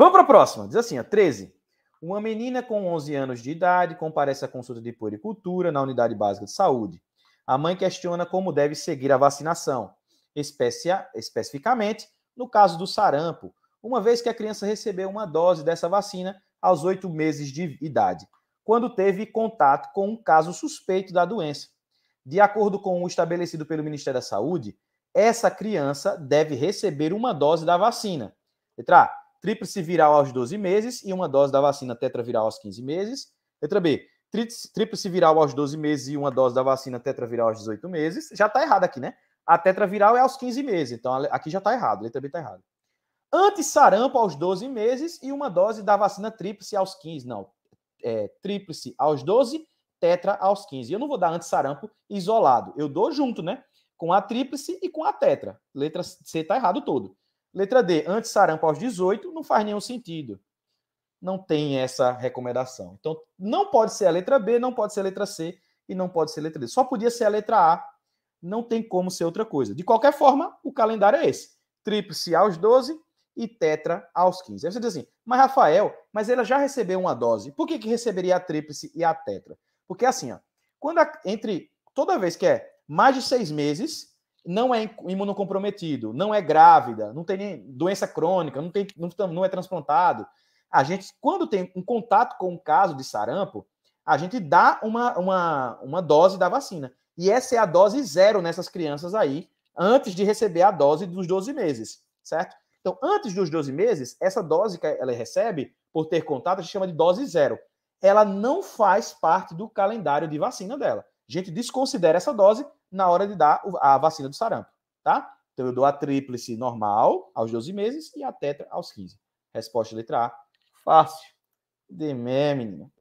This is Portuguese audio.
Vamos para a próxima. Diz assim, ó, 13. Uma menina com 11 anos de idade comparece à consulta de puericultura na unidade básica de saúde. A mãe questiona como deve seguir a vacinação, especia, especificamente no caso do sarampo, uma vez que a criança recebeu uma dose dessa vacina aos oito meses de idade, quando teve contato com um caso suspeito da doença. De acordo com o estabelecido pelo Ministério da Saúde, essa criança deve receber uma dose da vacina. Letra A, tríplice viral aos 12 meses e uma dose da vacina tetraviral aos 15 meses. Letra B, tríplice viral aos 12 meses e uma dose da vacina tetraviral aos 18 meses. Já está errado aqui, né? A tetraviral é aos 15 meses, então aqui já está errado, letra B está errado. Anti-sarampo aos 12 meses e uma dose da vacina tríplice aos 15. Não, é, tríplice aos 12, tetra aos 15. Eu não vou dar anti-sarampo isolado, eu dou junto, né? Com a tríplice e com a tetra. Letra C está errado todo. Letra D, antes sarampo aos 18, não faz nenhum sentido. Não tem essa recomendação. Então, não pode ser a letra B, não pode ser a letra C e não pode ser a letra D. Só podia ser a letra A. Não tem como ser outra coisa. De qualquer forma, o calendário é esse: tríplice aos 12 e tetra aos 15. Aí você diz assim, mas Rafael, mas ela já recebeu uma dose. Por que, que receberia a tríplice e a tetra? Porque assim, ó, quando a, entre toda vez que é mais de seis meses, não é imunocomprometido, não é grávida, não tem nem doença crônica, não, tem, não, é transplantado. A gente, quando tem um contato com um caso de sarampo, a gente dá uma, uma, uma dose da vacina. E essa é a dose zero nessas crianças aí, antes de receber a dose dos 12 meses, certo? Então, antes dos 12 meses, essa dose que ela recebe por ter contato, a gente chama de dose zero. Ela não faz parte do calendário de vacina dela gente desconsidera essa dose na hora de dar a vacina do sarampo, tá? Então eu dou a tríplice normal aos 12 meses e a tetra aos 15. Resposta letra A. Fácil. Demé, menina.